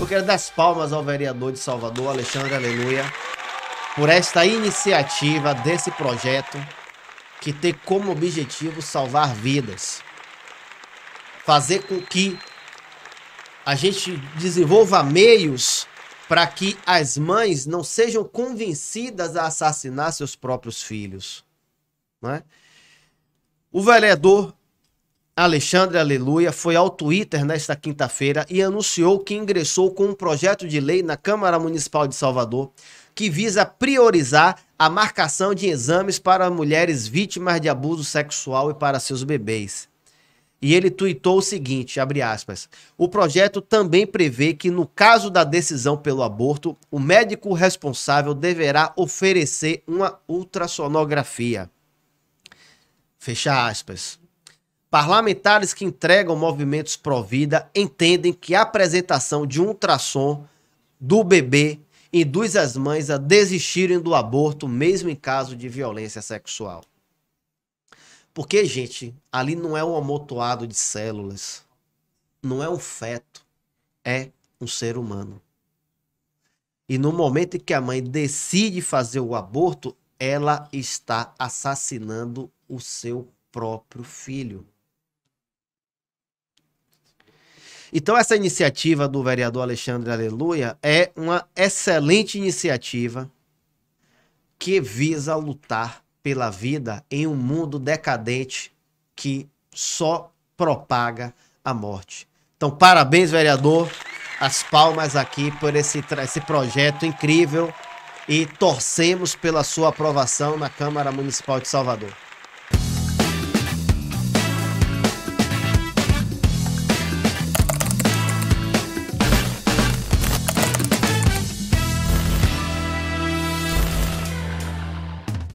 Eu quero dar as palmas ao vereador de Salvador, Alexandre Aleluia, por esta iniciativa desse projeto que tem como objetivo salvar vidas. Fazer com que a gente desenvolva meios para que as mães não sejam convencidas a assassinar seus próprios filhos. Né? O vereador Alexandre Aleluia foi ao Twitter nesta quinta-feira e anunciou que ingressou com um projeto de lei na Câmara Municipal de Salvador que visa priorizar a marcação de exames para mulheres vítimas de abuso sexual e para seus bebês. E ele tuitou o seguinte, abre aspas, o projeto também prevê que no caso da decisão pelo aborto, o médico responsável deverá oferecer uma ultrassonografia. Fecha aspas. Parlamentares que entregam movimentos pró-vida entendem que a apresentação de um ultrassom do bebê induz as mães a desistirem do aborto, mesmo em caso de violência sexual. Porque, gente, ali não é um amontoado de células, não é um feto, é um ser humano. E no momento em que a mãe decide fazer o aborto, ela está assassinando o seu próprio filho. Então, essa iniciativa do vereador Alexandre Aleluia é uma excelente iniciativa que visa lutar pela vida em um mundo decadente que só propaga a morte. Então, parabéns, vereador. As palmas aqui por esse, esse projeto incrível e torcemos pela sua aprovação na Câmara Municipal de Salvador.